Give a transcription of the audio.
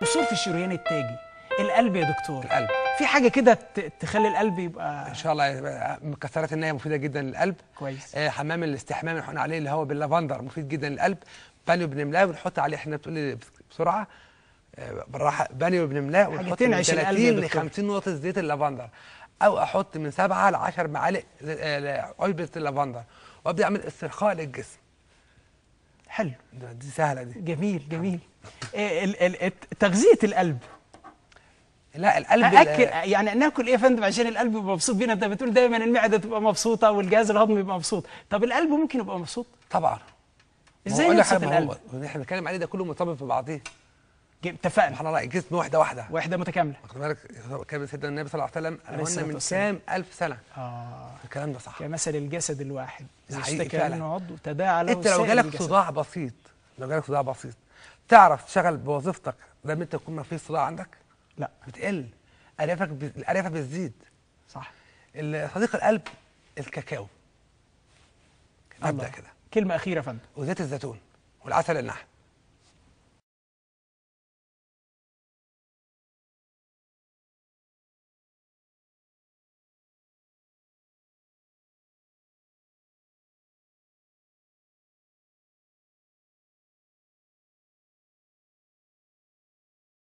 قصور في الشريان التاجي القلب يا دكتور القلب في حاجه كده تخلي القلب يبقى ان شاء الله مكسرات النايه مفيده جدا للقلب كويس آه حمام الاستحمام اللي احنا عليه اللي هو باللافندر مفيد جدا للقلب باليو بنملاه ونحط عليه احنا بتقول بسرعه آه، بالراحه باليو بنملاه ونحط من 30 ل 50 نقطه زيت اللافندر او احط من 7 ل 10 معالق آه، علبه اللافندر وابدا اعمل استرخاء للجسم حلو دي سهله دي جميل جميل آه، تغذيه القلب لا القلب اكل يعني ناكل ايه يا فندم عشان القلب يبقى مبسوط بينا انت بتقول دايما المعده تبقى مبسوطه والجهاز الهضمي يبقى مبسوط طب القلب ممكن يبقى مبسوط طبعا ازاي يبسط القلب؟ احنا بنتكلم عليه ده كله مرتبط ببعضيه اتفقنا على رايك جسم واحده واحده واحده متكامله واخد بالك كان سيدنا النبي صلى الله عليه وسلم قالوا من كام الف سنه اه الكلام ده صح كمثل الجسد الواحد اذا اشتكى منه عضو تداعى له انت لو جالك صداع بسيط لو جالك صداع بسيط تعرف تشتغل بوظيفتك لما انت يكون ما فيش صداع عندك لا بتقل اريافك الاريافه بتزيد صح صديق القلب الكاكاو نبدا كده كلمه اخيره يا فندم وزيت الزيتون والعسل النحل